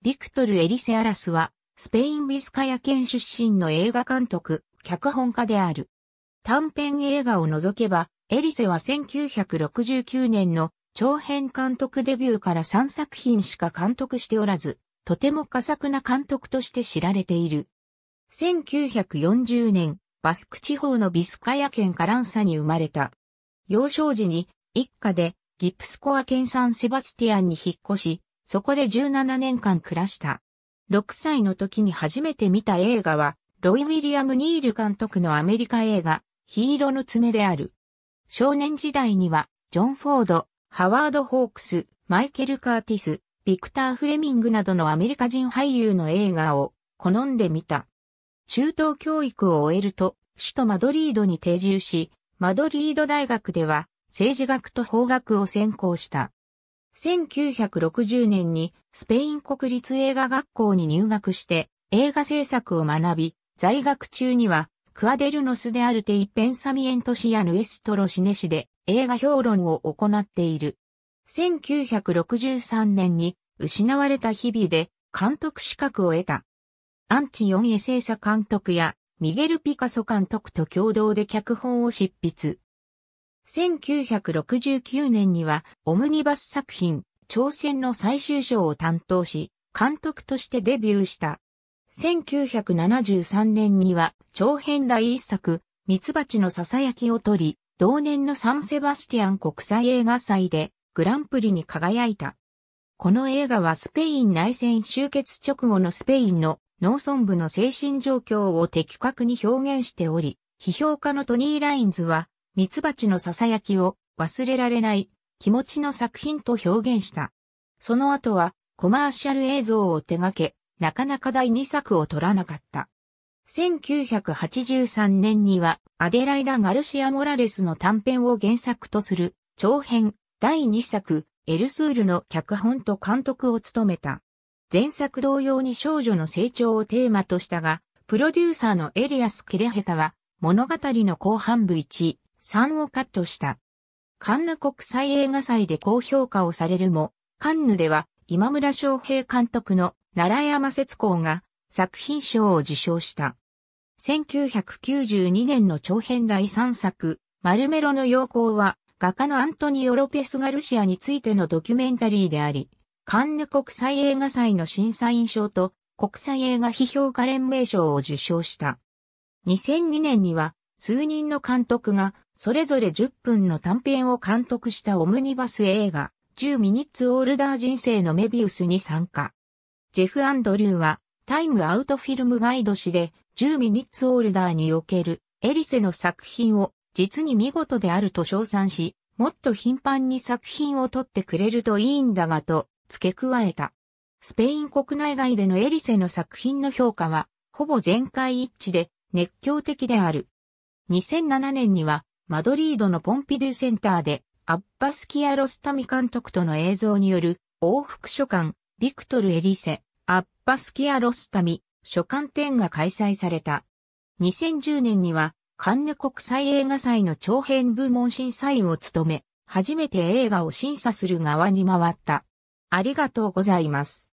ビクトル・エリセアラスは、スペイン・ビスカヤ県出身の映画監督、脚本家である。短編映画を除けば、エリセは1969年の長編監督デビューから3作品しか監督しておらず、とても佳作な監督として知られている。1940年、バスク地方のビスカヤ県カランサに生まれた。幼少時に一家でギプスコア県サンセバスティアンに引っ越し、そこで17年間暮らした。6歳の時に初めて見た映画は、ロイ・ウィリアム・ニール監督のアメリカ映画、ヒーローの爪である。少年時代には、ジョン・フォード、ハワード・ホークス、マイケル・カーティス、ビクター・フレミングなどのアメリカ人俳優の映画を好んでみた。中東教育を終えると、首都マドリードに定住し、マドリード大学では政治学と法学を専攻した。1960年にスペイン国立映画学校に入学して映画制作を学び、在学中にはクアデルノスであるテイペンサミエントシアヌエストロシネシで映画評論を行っている。1963年に失われた日々で監督資格を得た。アンチ・ヨンエ・セ作サ監督やミゲル・ピカソ監督と共同で脚本を執筆。1969年にはオムニバス作品、挑戦の最終章を担当し、監督としてデビューした。1973年には長編第一作、ミツバチのささやきを取り、同年のサンセバスティアン国際映画祭でグランプリに輝いた。この映画はスペイン内戦終結直後のスペインの農村部の精神状況を的確に表現しており、批評家のトニー・ラインズは蜜蜂の囁きを忘れられない気持ちの作品と表現した。その後はコマーシャル映像を手掛け、なかなか第2作を撮らなかった。1983年にはアデライダ・ガルシア・モラレスの短編を原作とする長編第2作エルスールの脚本と監督を務めた。前作同様に少女の成長をテーマとしたが、プロデューサーのエリアス・キレヘタは物語の後半部1、3をカットした。カンヌ国際映画祭で高評価をされるも、カンヌでは今村昌平監督の奈良山節子が作品賞を受賞した。1992年の長編第3作、マルメロの陽光は、画家のアントニオ・ロペス・ガルシアについてのドキュメンタリーであり、カンヌ国際映画祭の審査員賞と国際映画批評家連盟賞を受賞した。2002年には、数人の監督がそれぞれ10分の短編を監督したオムニバス映画、10ミニッツ・オールダー人生のメビウスに参加。ジェフ・アンドリューは、タイムアウトフィルムガイド誌で、10ミニッツ・オールダーにおける、エリセの作品を、実に見事であると称賛し、もっと頻繁に作品を撮ってくれるといいんだがと、付け加えた。スペイン国内外でのエリセの作品の評価は、ほぼ全会一致で熱狂的である。2007年にはマドリードのポンピドゥセンターで、アッバス・キアロスタミ監督との映像による、往復書館、ビクトル・エリセ、アッバス・キアロスタミ、書館展が開催された。2010年には、カンヌ国際映画祭の長編部門審査員を務め、初めて映画を審査する側に回った。ありがとうございます。